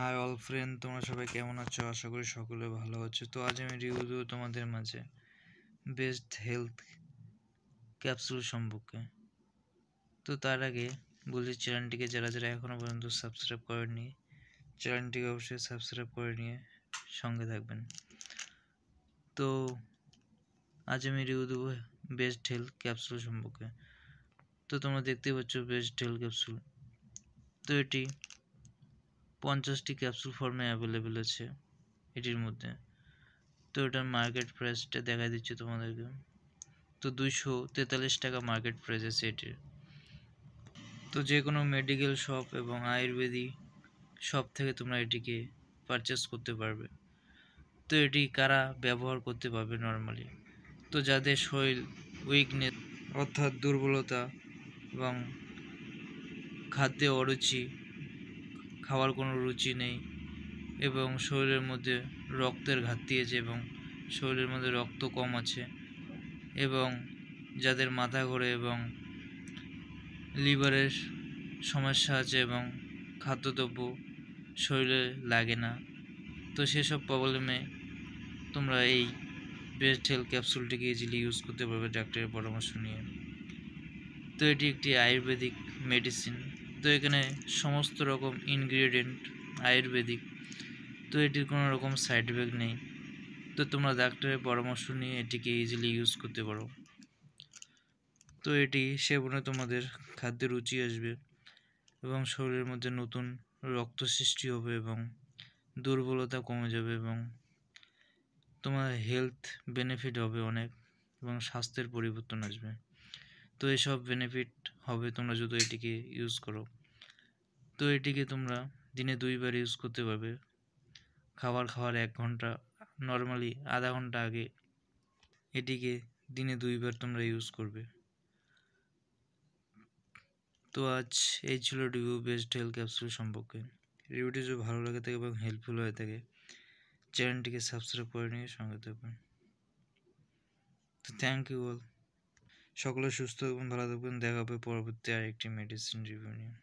high all friend তোমরা সবাই কেমন আছো আশা করি সকলে ভালো আছো তো আজ আমি রিভিউ দেবো তোমাদের মাঝে বেস্ট হেলথ ক্যাপসুল সম্পর্কে তো তার আগে বলি চ্যানেলটিকে যারা যারা এখনও পর্যন্ত সাবস্ক্রাইব করেনি চ্যানেলটিকে অবশ্যই সাবস্ক্রাইব করে নিয়ে সঙ্গে থাকবেন তো আজ আমি রিভিউ দেবো বেস্ট হেলথ ক্যাপসুল সম্পর্কে তো তোমরা দেখতেই পাচ্ছ বেস্ট হেলথ ক্যাপসুল তো এটি পঞ্চাশটি ক্যাপসুল ফর্মে অ্যাভেলেবেল আছে এটির মধ্যে তো এটার মার্কেট প্রাইসটা দেখা দিচ্ছে তোমাদেরকে তো দুইশো তেতাল্লিশ টাকা মার্কেট প্রাইস আছে এটির তো যে কোনো মেডিকেল শপ এবং আয়ুর্বেদিক শপ থেকে তোমরা এটিকে পারচেস করতে পারবে তো এটি কারা ব্যবহার করতে পারবে নর্মালি তো যাদের শরীর উইকনেস অর্থাৎ দুর্বলতা এবং খাদ্যে অরুচি খাওয়ার কোনো রুচি নেই এবং শরীরের মধ্যে রক্তের ঘাটতি আছে এবং শরীরের মধ্যে রক্ত কম আছে এবং যাদের মাথা ঘোরে এবং লিভারের সমস্যা আছে এবং খাদ্যদ্রব্য শরীরে লাগে না তো সেসব প্রবলেমে তোমরা এই বেস্ট হেল ক্যাপসুলটিকে ইজিলি ইউজ করতে পারবে ডাক্তারের পরামর্শ নিয়ে তো এটি একটি আয়ুর্বেদিক মেডিসিন তো এখানে সমস্ত রকম ইনগ্রিডিয়েন্ট আয়ুর্বেদিক তো এটির কোনো রকম সাইড এফেক্ট নেই তো তোমরা ডাক্তারের পরামর্শ নিয়ে এটিকে ইজিলি ইউজ করতে পারো তো এটি সেবনে তোমাদের খাদ্যে রুচি আসবে এবং শরীরের মধ্যে নতুন রক্ত সৃষ্টি হবে এবং দুর্বলতা কমে যাবে এবং তোমার হেলথ বেনিফিট হবে অনেক এবং স্বাস্থ্যের পরিবর্তন আসবে তো এসব বেনিফিট হবে তোমরা যদি এটিকে ইউজ করো তো এটিকে তোমরা দিনে দুইবার ইউজ করতে পারবে খাবার খাওয়ার এক ঘন্টা নর্মালি আধা ঘন্টা আগে এটিকে দিনে দুইবার তোমরা ইউজ করবে তো আজ এই ছিল ডিউ বেস্ট হেলথ ক্যাপসুল সম্পর্কে রিভিউটি যদি ভালো লাগে থাকে এবং হেল্পফুল হয়ে থাকে চ্যানেলটিকে সাবস্ক্রাইব করে নিয়ে সঙ্গে থাকবেন তো থ্যাংক ইউ অল সকলে সুস্থ এবং ভালো থাকবেন দেখা হবে পরবর্তী আরেকটি মেডিসিন রিভিউ নিয়ে